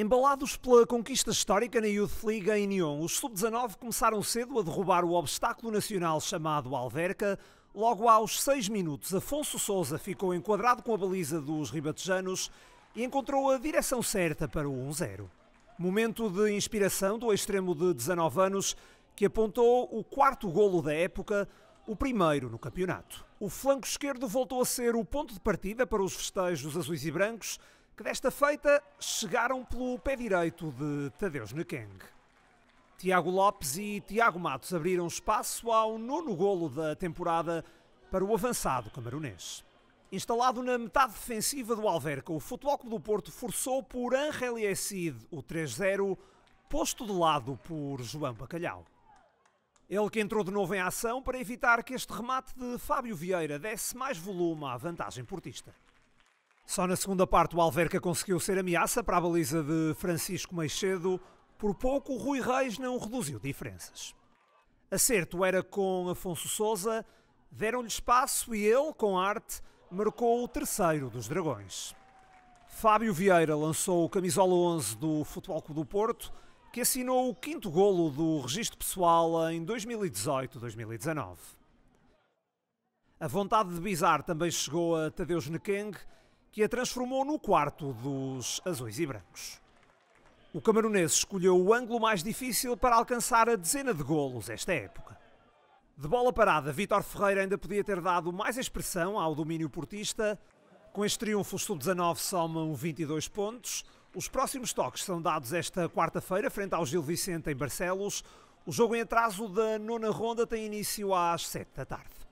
Embalados pela conquista histórica na Youth League em Nyon, os sub-19 começaram cedo a derrubar o obstáculo nacional chamado Alverca. Logo aos 6 minutos, Afonso Souza ficou enquadrado com a baliza dos ribatejanos e encontrou a direção certa para o 1-0. Momento de inspiração do extremo de 19 anos, que apontou o quarto golo da época, o primeiro no campeonato. O flanco esquerdo voltou a ser o ponto de partida para os festejos azuis e brancos, que desta feita chegaram pelo pé direito de Tadeusz Nekeng. Tiago Lopes e Tiago Matos abriram espaço ao nono golo da temporada para o avançado camarunês. Instalado na metade defensiva do Alverca, o Futebol Clube do Porto forçou por Angel Yacid o 3-0, posto de lado por João Bacalhau. Ele que entrou de novo em ação para evitar que este remate de Fábio Vieira desse mais volume à vantagem portista. Só na segunda parte o Alverca conseguiu ser ameaça para a baliza de Francisco Meixedo. Por pouco, o Rui Reis não reduziu diferenças. Acerto era com Afonso Souza, deram-lhe espaço e ele, com arte, marcou o terceiro dos Dragões. Fábio Vieira lançou o camisola 11 do Futebol Clube do Porto, que assinou o quinto golo do registro pessoal em 2018-2019. A vontade de Bizarre também chegou a Tadeus Nekeng, que a transformou no quarto dos azuis e brancos. O camerunês escolheu o ângulo mais difícil para alcançar a dezena de golos esta época. De bola parada, Vítor Ferreira ainda podia ter dado mais expressão ao domínio portista. Com este triunfo, o sub-19 somam 22 pontos. Os próximos toques são dados esta quarta-feira, frente ao Gil Vicente, em Barcelos. O jogo em atraso da nona ronda tem início às 7 da tarde.